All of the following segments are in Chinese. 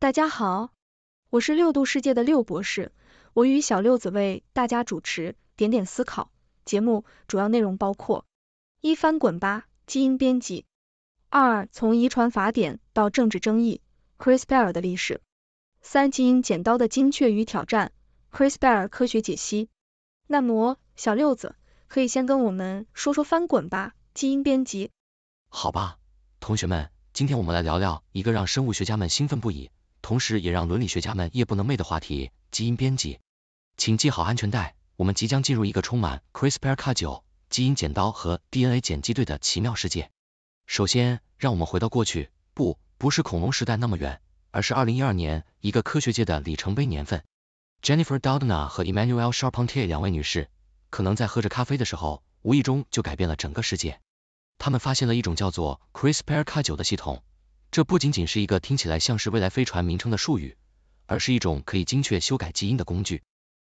大家好，我是六度世界的六博士，我与小六子为大家主持《点点思考》节目，主要内容包括：一、翻滚吧基因编辑；二、从遗传法典到政治争议，CRISPR 的历史；三、基因剪刀的精确与挑战，CRISPR 科学解析。那么，小六子可以先跟我们说说翻滚吧基因编辑。好吧，同学们，今天我们来聊聊一个让生物学家们兴奋不已。同时，也让伦理学家们夜不能寐的话题——基因编辑，请系好安全带，我们即将进入一个充满 CRISPR-C9 基因剪刀和 DNA 剪辑队的奇妙世界。首先，让我们回到过去，不，不是恐龙时代那么远，而是2012年，一个科学界的里程碑年份。Jennifer Doudna 和 e m m a n u e l Charpentier 两位女士，可能在喝着咖啡的时候，无意中就改变了整个世界。他们发现了一种叫做 CRISPR-C9 的系统。这不仅仅是一个听起来像是未来飞船名称的术语，而是一种可以精确修改基因的工具。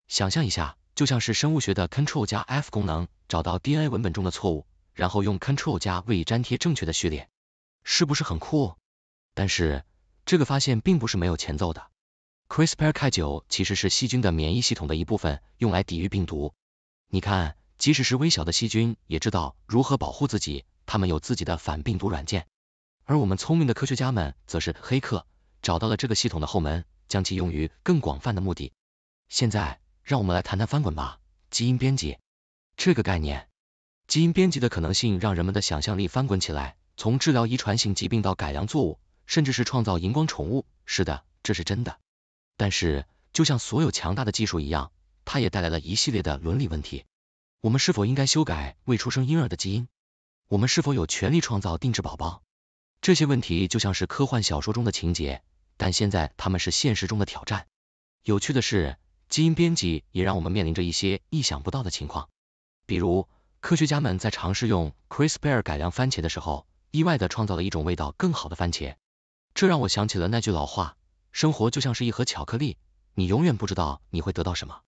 想象一下，就像是生物学的 c t r l 加 F 功能，找到 DNA 文本中的错误，然后用 c t r l 加 V 粘贴正确的序列，是不是很酷？但是这个发现并不是没有前奏的。CRISPR-Cas9 其实是细菌的免疫系统的一部分，用来抵御病毒。你看，即使是微小的细菌也知道如何保护自己，它们有自己的反病毒软件。而我们聪明的科学家们则是黑客，找到了这个系统的后门，将其用于更广泛的目的。现在，让我们来谈谈翻滚吧，基因编辑这个概念。基因编辑的可能性让人们的想象力翻滚起来，从治疗遗传性疾病到改良作物，甚至是创造荧光宠物。是的，这是真的。但是，就像所有强大的技术一样，它也带来了一系列的伦理问题。我们是否应该修改未出生婴儿的基因？我们是否有权利创造定制宝宝？这些问题就像是科幻小说中的情节，但现在他们是现实中的挑战。有趣的是，基因编辑也让我们面临着一些意想不到的情况，比如科学家们在尝试用 CRISPR 改良番茄的时候，意外的创造了一种味道更好的番茄。这让我想起了那句老话，生活就像是一盒巧克力，你永远不知道你会得到什么。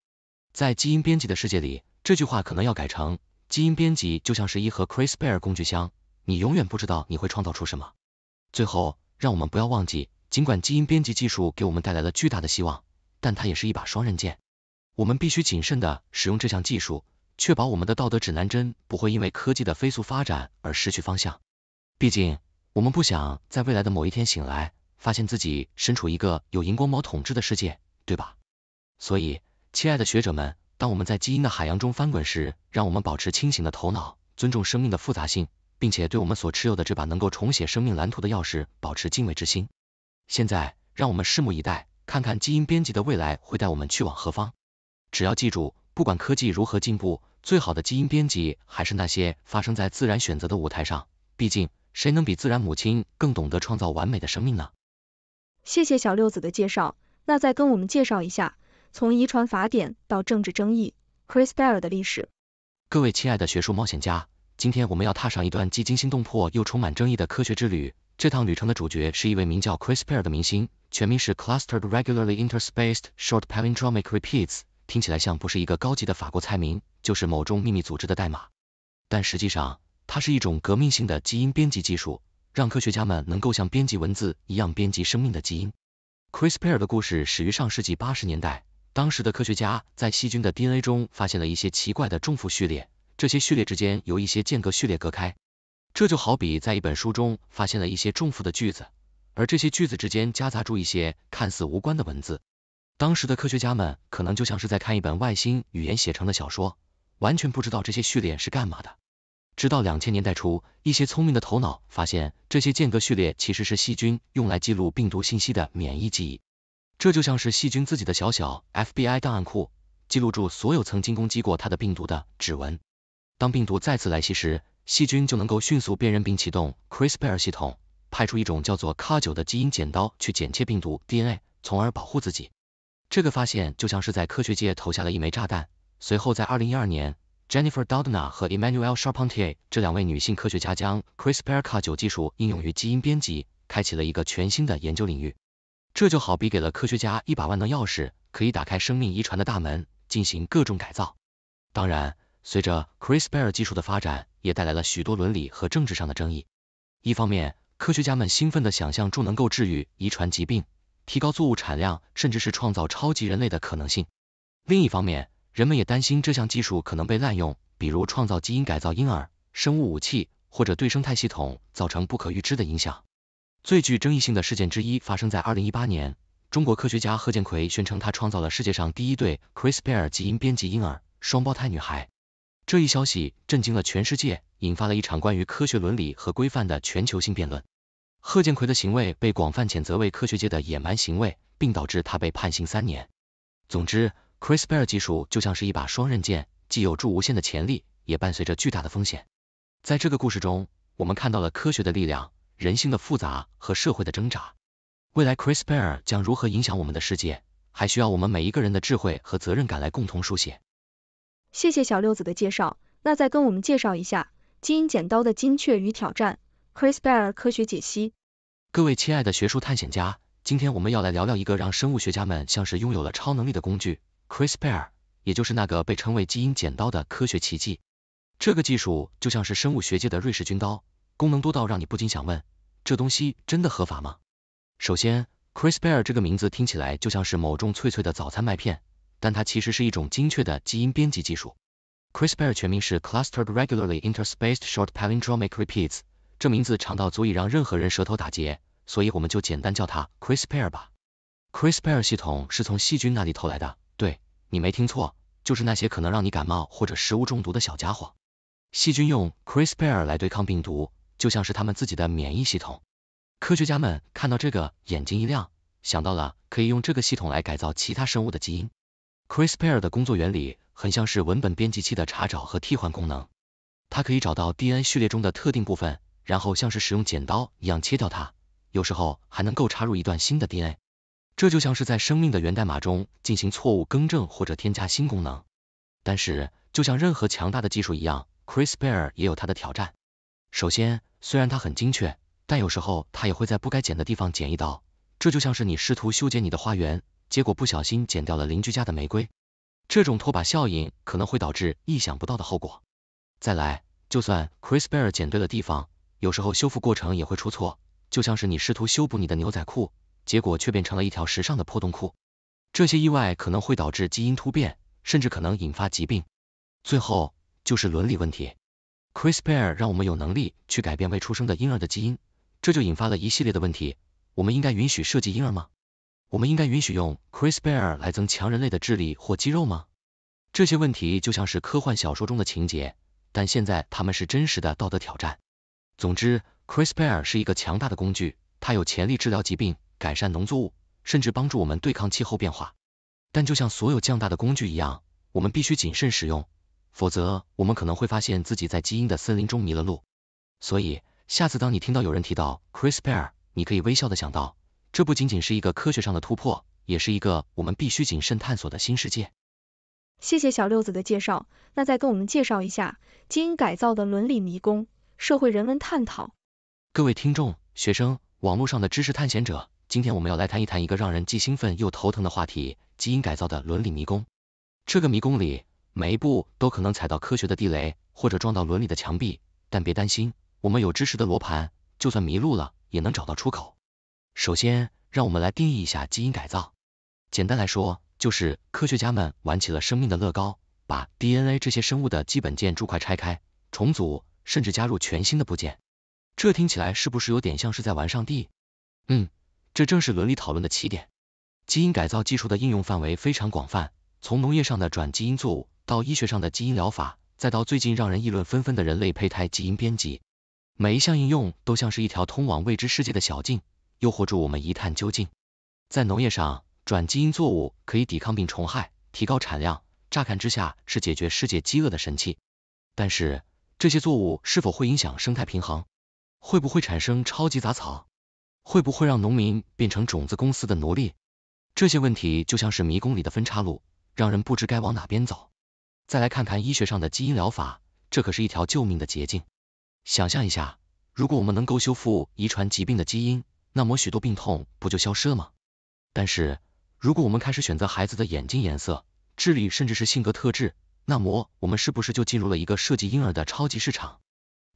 在基因编辑的世界里，这句话可能要改成，基因编辑就像是一盒 CRISPR 工具箱，你永远不知道你会创造出什么。最后，让我们不要忘记，尽管基因编辑技术给我们带来了巨大的希望，但它也是一把双刃剑。我们必须谨慎的使用这项技术，确保我们的道德指南针不会因为科技的飞速发展而失去方向。毕竟，我们不想在未来的某一天醒来，发现自己身处一个有荧光毛统治的世界，对吧？所以，亲爱的学者们，当我们在基因的海洋中翻滚时，让我们保持清醒的头脑，尊重生命的复杂性。并且对我们所持有的这把能够重写生命蓝图的钥匙保持敬畏之心。现在，让我们拭目以待，看看基因编辑的未来会带我们去往何方。只要记住，不管科技如何进步，最好的基因编辑还是那些发生在自然选择的舞台上。毕竟，谁能比自然母亲更懂得创造完美的生命呢？谢谢小六子的介绍，那再跟我们介绍一下从遗传法典到政治争议 CRISPR 的历史。各位亲爱的学术冒险家。今天我们要踏上一段既惊心动魄又充满争议的科学之旅。这趟旅程的主角是一位名叫 CRISPR h a 的明星，全名是 Clustered Regularly Interspaced Short Palindromic Repeats，听起来像不是一个高级的法国菜名，就是某种秘密组织的代码。但实际上，它是一种革命性的基因编辑技术，让科学家们能够像编辑文字一样编辑生命的基因。CRISPR h a 的故事始于上世纪八十年代，当时的科学家在细菌的 DNA 中发现了一些奇怪的重复序列。这些序列之间由一些间隔序列隔开，这就好比在一本书中发现了一些重复的句子，而这些句子之间夹杂住一些看似无关的文字。当时的科学家们可能就像是在看一本外星语言写成的小说，完全不知道这些序列是干嘛的。直到两千年代初，一些聪明的头脑发现，这些间隔序列其实是细菌用来记录病毒信息的免疫记忆，这就像是细菌自己的小小 FBI 档案库，记录住所有曾经攻击过它的病毒的指纹。当病毒再次来袭时，细菌就能够迅速辨认并启动 CRISPR 系统，派出一种叫做 Cas9 的基因剪刀去剪切病毒 DNA，从而保护自己。这个发现就像是在科学界投下了一枚炸弹。随后在2012年，Jennifer Doudna 和 e m m a n u e l Charpentier 这两位女性科学家将 CRISPR-Cas9 技术应用于基因编辑，开启了一个全新的研究领域。这就好比给了科学家一把万能钥匙，可以打开生命遗传的大门，进行各种改造。当然。随着 CRISPR 技术的发展，也带来了许多伦理和政治上的争议。一方面，科学家们兴奋的想象著能够治愈遗传疾病、提高作物产量，甚至是创造超级人类的可能性。另一方面，人们也担心这项技术可能被滥用，比如创造基因改造婴儿、生物武器，或者对生态系统造成不可预知的影响。最具争议性的事件之一发生在二零一八年，中国科学家贺建奎宣称他创造了世界上第一对 CRISPR 基因编辑婴儿双胞胎女孩。这一消息震惊了全世界，引发了一场关于科学伦理和规范的全球性辩论。贺建奎的行为被广泛谴责为科学界的野蛮行为，并导致他被判刑三年。总之，CRISPR 技术就像是一把双刃剑，既有助无限的潜力，也伴随着巨大的风险。在这个故事中，我们看到了科学的力量、人性的复杂和社会的挣扎。未来 CRISPR 将如何影响我们的世界，还需要我们每一个人的智慧和责任感来共同书写。谢谢小六子的介绍，那再跟我们介绍一下基因剪刀的精确与挑战，CRISPR 科学解析。各位亲爱的学术探险家，今天我们要来聊聊一个让生物学家们像是拥有了超能力的工具，CRISPR，也就是那个被称为基因剪刀的科学奇迹。这个技术就像是生物学界的瑞士军刀，功能多到让你不禁想问，这东西真的合法吗？首先，CRISPR 这个名字听起来就像是某种脆脆的早餐麦片。但它其实是一种精确的基因编辑技术，CRISPR 全名是 Clustered Regularly Interspaced Short Palindromic Repeats，这名字长到足以让任何人舌头打结，所以我们就简单叫它 CRISPR 吧。CRISPR 系统是从细菌那里偷来的，对，你没听错，就是那些可能让你感冒或者食物中毒的小家伙。细菌用 CRISPR 来对抗病毒，就像是他们自己的免疫系统。科学家们看到这个眼睛一亮，想到了可以用这个系统来改造其他生物的基因。CRISPR 的工作原理很像是文本编辑器的查找和替换功能，它可以找到 DNA 序列中的特定部分，然后像是使用剪刀一样切掉它，有时候还能够插入一段新的 DNA。这就像是在生命的源代码中进行错误更正或者添加新功能。但是，就像任何强大的技术一样，CRISPR 也有它的挑战。首先，虽然它很精确，但有时候它也会在不该剪的地方剪一刀，这就像是你试图修剪你的花园。结果不小心剪掉了邻居家的玫瑰，这种拖把效应可能会导致意想不到的后果。再来，就算 CRISPR 剪对了地方，有时候修复过程也会出错，就像是你试图修补你的牛仔裤，结果却变成了一条时尚的破洞裤。这些意外可能会导致基因突变，甚至可能引发疾病。最后就是伦理问题，CRISPR 让我们有能力去改变未出生的婴儿的基因，这就引发了一系列的问题。我们应该允许设计婴儿吗？我们应该允许用 CRISPR 来增强人类的智力或肌肉吗？这些问题就像是科幻小说中的情节，但现在他们是真实的道德挑战。总之，CRISPR 是一个强大的工具，它有潜力治疗疾病、改善农作物，甚至帮助我们对抗气候变化。但就像所有强大的工具一样，我们必须谨慎使用，否则我们可能会发现自己在基因的森林中迷了路。所以，下次当你听到有人提到 CRISPR，你可以微笑的想到。这不仅仅是一个科学上的突破，也是一个我们必须谨慎探索的新世界。谢谢小六子的介绍，那再跟我们介绍一下基因改造的伦理迷宫，社会人文探讨。各位听众、学生、网络上的知识探险者，今天我们要来谈一谈一个让人既兴奋又头疼的话题——基因改造的伦理迷宫。这个迷宫里每一步都可能踩到科学的地雷，或者撞到伦理的墙壁，但别担心，我们有知识的罗盘，就算迷路了也能找到出口。首先，让我们来定义一下基因改造。简单来说，就是科学家们玩起了生命的乐高，把 DNA 这些生物的基本建筑块拆开、重组，甚至加入全新的部件。这听起来是不是有点像是在玩上帝？嗯，这正是伦理讨论的起点。基因改造技术的应用范围非常广泛，从农业上的转基因作物，到医学上的基因疗法，再到最近让人议论纷纷的人类胚胎基因编辑，每一项应用都像是一条通往未知世界的小径。诱惑住我们一探究竟。在农业上，转基因作物可以抵抗病虫害，提高产量，乍看之下是解决世界饥饿的神器。但是，这些作物是否会影响生态平衡？会不会产生超级杂草？会不会让农民变成种子公司的奴隶？这些问题就像是迷宫里的分叉路，让人不知该往哪边走。再来看看医学上的基因疗法，这可是一条救命的捷径。想象一下，如果我们能够修复遗传疾病的基因，那么许多病痛不就消失了吗？但是如果我们开始选择孩子的眼睛颜色、智力甚至是性格特质，那么我们是不是就进入了一个设计婴儿的超级市场？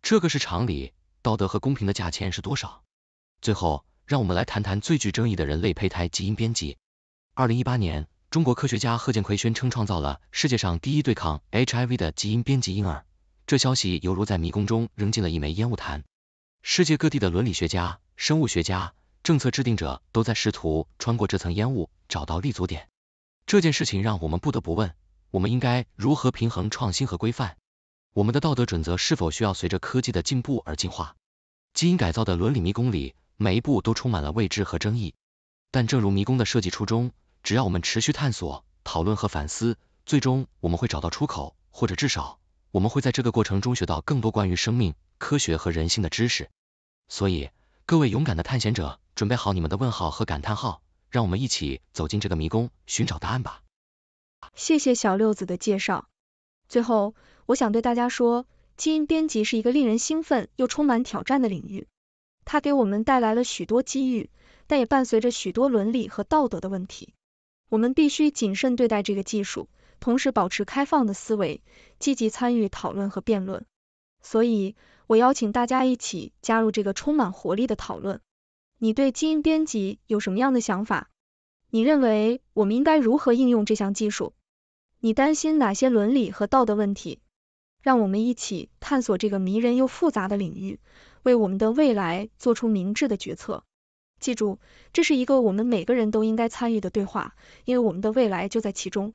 这个市场里道德和公平的价钱是多少？最后，让我们来谈谈最具争议的人类胚胎基因编辑。二零一八年，中国科学家贺建奎宣称创造了世界上第一对抗 HIV 的基因编辑婴儿，这消息犹如在迷宫中扔进了一枚烟雾弹。世界各地的伦理学家、生物学家、政策制定者都在试图穿过这层烟雾，找到立足点。这件事情让我们不得不问：我们应该如何平衡创新和规范？我们的道德准则是否需要随着科技的进步而进化？基因改造的伦理迷宫里，每一步都充满了未知和争议。但正如迷宫的设计初衷，只要我们持续探索、讨论和反思，最终我们会找到出口，或者至少。我们会在这个过程中学到更多关于生命、科学和人性的知识。所以，各位勇敢的探险者，准备好你们的问号和感叹号，让我们一起走进这个迷宫，寻找答案吧。谢谢小六子的介绍。最后，我想对大家说，基因编辑是一个令人兴奋又充满挑战的领域，它给我们带来了许多机遇，但也伴随着许多伦理和道德的问题。我们必须谨慎对待这个技术。同时保持开放的思维，积极参与讨论和辩论。所以，我邀请大家一起加入这个充满活力的讨论。你对基因编辑有什么样的想法？你认为我们应该如何应用这项技术？你担心哪些伦理和道德问题？让我们一起探索这个迷人又复杂的领域，为我们的未来做出明智的决策。记住，这是一个我们每个人都应该参与的对话，因为我们的未来就在其中。